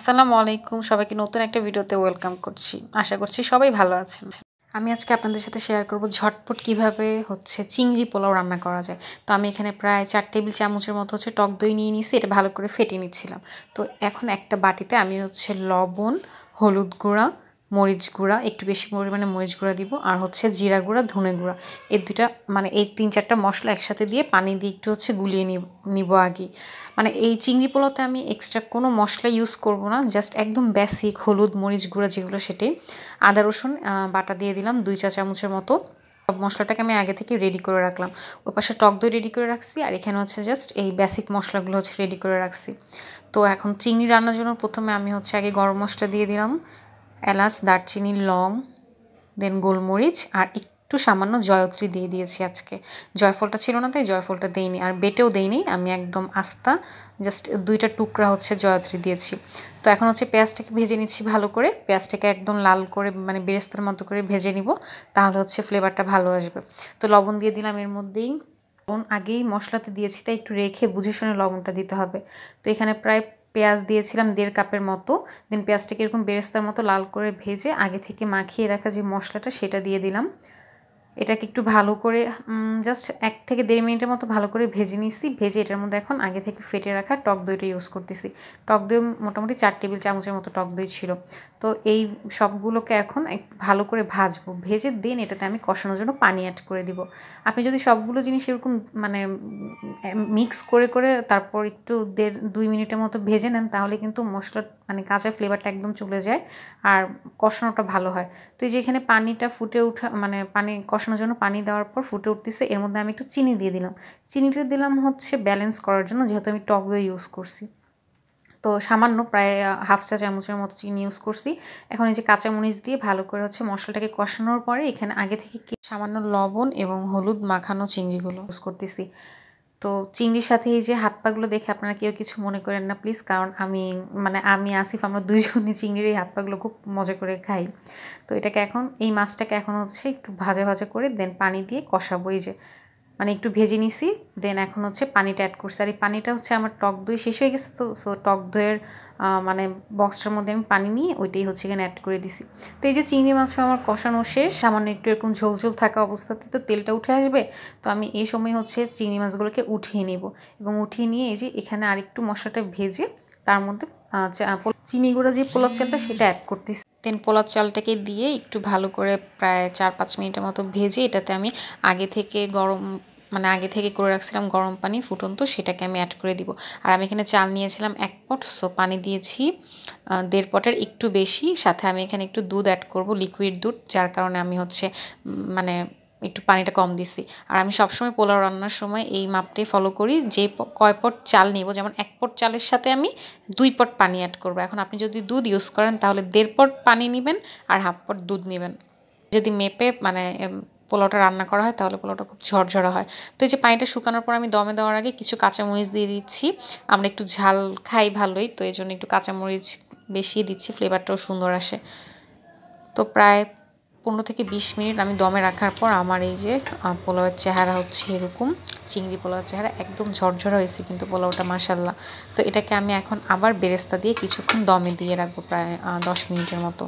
আসসালামু আলাইকুম সবাইকে নতুন একটা ভিডিওতে ওয়েলকাম করছি আশা করছি সবাই ভালো আছেন আমি আজকে আপনাদের সাথে শেয়ার করব ঝটপট কিভাবে হচ্ছে চিংড়ি পোলাও রান্না করা যায় তো আমি এখানে প্রায় চার টেবিল চামচের মতো হচ্ছে টক দই নিয়ে নিয়েছি এটা ভালো করে ফেটে নিচ্ছিলাম তো এখন একটা বাটিতে আমি হচ্ছে লবণ হলুদ গুঁড়া মরিচ গুঁড়া একটু বেশি পরিমাণে মরিচ গুঁড়া দিব আর হচ্ছে জিরা গুঁড়া ধনে গুঁড়া এই দুটা মানে এই তিন চারটা মশলা একসাথে দিয়ে পানি দিয়ে একটু হচ্ছে গুলিয়ে নিব আগে মানে এই চিংড়ি পোলাতে আমি এক্সট্রা কোনো মশলা ইউজ করব না জাস্ট একদম বেসিক হলুদ মরিচ গুঁড়া যেগুলো সেটাই আদা রসুন বাটা দিয়ে দিলাম দুই চা চামচের মতো সব মশলাটাকে আমি আগে থেকে রেডি করে রাখলাম ওই পাশে টক দই রেডি করে রাখছি আর এখানে হচ্ছে জাস্ট এই বেসিক মশলাগুলো হচ্ছে রেডি করে রাখছি তো এখন চিংড়ি রান্নার জন্য প্রথমে আমি হচ্ছে আগে গরম মশলা দিয়ে দিলাম এলাচ দারচিনি লং দেন গোলমরিচ আর একটু সামান্য জয়ত্রী দিয়ে দিয়েছি আজকে জয়ফলটা ছিল না তাই জয়ফলটা দেইনি আর বেটেও দেইনি আমি একদম আস্তা জাস্ট দুইটা টুকরা হচ্ছে জয়ত্রী দিয়েছি তো এখন হচ্ছে পেঁয়াজটাকে ভেজে নিচ্ছি ভালো করে পেঁয়াজটাকে একদম লাল করে মানে বেরেস্তার মতো করে ভেজে নিব তাহলে হচ্ছে ফ্লেভারটা ভালো আসবে তো লবণ দিয়ে দিলাম এর মধ্যেই লবণ আগেই মশলাতে দিয়েছি তাই একটু রেখে বুঝে শুনে লবণটা দিতে হবে তো এখানে প্রায় পেঁয়াজ দিয়েছিলাম দেড় কাপের মতো দেন পেঁয়াজটাকে এরকম বেরেস্তার মতো লাল করে ভেজে আগে থেকে মাখিয়ে রাখা যে মশলাটা সেটা দিয়ে দিলাম এটাকে একটু ভালো করে জাস্ট এক থেকে দেড় মিনিটের মতো ভালো করে ভেজে নিয়েছি ভেজে এটার মধ্যে এখন আগে থেকে ফেটে রাখা টক দইটা ইউজ করতেছি টক দই মোটামুটি চার টেবিল চামচের মতো টক দই ছিল তো এই সবগুলোকে এখন ভালো করে ভাজবো ভেজে দিন এটাতে আমি কষানোর জন্য পানি অ্যাড করে দিব আপনি যদি সবগুলো জিনিস এরকম মানে মিক্স করে করে তারপর একটু দেড় দুই মিনিটের মতো ভেজে নেন তাহলে কিন্তু মশলা মানে কাঁচা ফ্লেভারটা একদম চলে যায় আর কষানোটা ভালো হয় তো এই যে এখানে পানিটা ফুটে উঠা মানে পানি কষানোর জন্য পানি দেওয়ার পর ফুটে উঠতেছে এর মধ্যে আমি একটু চিনি দিয়ে দিলাম চিনিটা দিলাম হচ্ছে ব্যালেন্স করার জন্য যেহেতু আমি টক দই ইউজ করছি তো সামান্য প্রায় হাফ চা চামচের মতো চিনি ইউজ করছি এখন এই যে কাঁচামরিচ দিয়ে ভালো করে হচ্ছে মশলাটাকে কষানোর পরে এখানে আগে থেকে সামান্য লবণ এবং হলুদ মাখানো চিংড়িগুলো ইউজ করতেছি তো চিংড়ির সাথে এই যে হাত পাগুলো দেখে আপনারা কেউ কিছু মনে করেন না প্লিজ কারণ আমি মানে আমি আসিফ আমরা দুইজনই চিংড়ির এই হাত পাগুলো খুব মজা করে খাই তো এটাকে এখন এই মাছটাকে এখন হচ্ছে একটু ভাজা ভাজা করে দেন পানি দিয়ে কষাবো এই যে মানে একটু ভেজে নিছি দেন এখন হচ্ছে পানিটা অ্যাড করছি আর এই পানিটা হচ্ছে আমার টক দই শেষ হয়ে গেছে তো সো টক দইয়ের মানে বক্সটার মধ্যে আমি পানি নিয়ে ওইটাই হচ্ছে এখানে অ্যাড করে দিছি তো এই যে চিংড়ি মাছ আমার কষানো শেষ সামান্য একটু এরকম ঝোলঝোল থাকা অবস্থাতে তো তেলটা উঠে আসবে তো আমি এই সময় হচ্ছে চিংড়ি মাছগুলোকে উঠিয়ে নেব এবং উঠিয়ে নিয়ে এই যে এখানে আরেকটু মশলাটা ভেজে তার মধ্যে চিনি গুঁড়া যে পোলাপ চালটা সেটা অ্যাড করতেছি দেন পোলাপ চালটাকে দিয়ে একটু ভালো করে প্রায় চার পাঁচ মিনিটের মতো ভেজে এটাতে আমি আগে থেকে গরম মানে আগে থেকে করে রাখছিলাম গরম পানি ফুটন্ত সেটাকে আমি অ্যাড করে দিব আর আমি এখানে চাল নিয়েছিলাম এক পট সো পানি দিয়েছি দেড় পটের একটু বেশি সাথে আমি এখানে একটু দুধ অ্যাড করব লিকুইড দুধ যার কারণে আমি হচ্ছে মানে একটু পানিটা কম দিছি আর আমি সবসময় পোলাও রান্নার সময় এই মাপটাই ফলো করি যে কয় পট চাল নেব যেমন এক পট চালের সাথে আমি দুই পট পানি অ্যাড করব এখন আপনি যদি দুধ ইউজ করেন তাহলে দেড় পট পানি নেবেন আর হাফ পট দুধ নেবেন যদি মেপে মানে পোলাওটা রান্না করা হয় তাহলে পোলাওটা খুব ঝরঝরা হয় তো এই যে পানিটা শুকানোর পর আমি দমে দেওয়ার আগে কিছু কাঁচামরিচ দিয়ে দিচ্ছি আমরা একটু ঝাল খাই ভালোই তো এই জন্য একটু কাঁচামরিচ বেশি দিচ্ছি ফ্লেভারটাও সুন্দর আসে তো প্রায় পনেরো থেকে বিশ মিনিট আমি দমে রাখার পর আমার এই যে পোলাওয়ের চেহারা হচ্ছে এরকম চিংড়ি পোলাওয়ের চেহারা একদম ঝরঝরা হয়েছে কিন্তু পোলাওটা মাসাল্লাহ তো এটাকে আমি এখন আবার বেরেস্তা দিয়ে কিছুক্ষণ দমে দিয়ে রাখবো প্রায় দশ মিনিটের মতো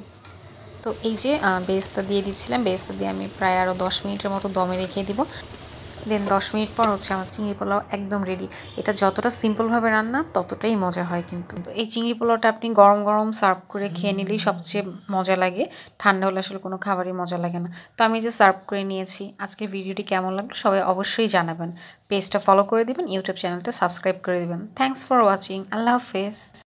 তো এই যে বেস্তা দিয়ে দিচ্ছিলাম বেস্তা দিয়ে আমি প্রায় আরও দশ মিনিটের মতো দমে রেখে দিব দেন দশ মিনিট পর হচ্ছে আমার চিংড়ি পোলাও একদম রেডি এটা যতটা সিম্পলভাবে রান্না ততটাই মজা হয় কিন্তু এই চিংড়ি পোলাওটা আপনি গরম গরম সার্ভ করে খেয়ে নিলেই সবচেয়ে মজা লাগে ঠান্ডা হলে আসলে কোনো খাবারই মজা লাগে না তো আমি যে সার্ভ করে নিয়েছি আজকের ভিডিওটি কেমন লাগলো সবাই অবশ্যই জানাবেন পেজটা ফলো করে দেবেন ইউটিউব চ্যানেলটা সাবস্ক্রাইব করে দেবেন থ্যাংকস ফর ওয়াচিং আল্লাহ হাফেজ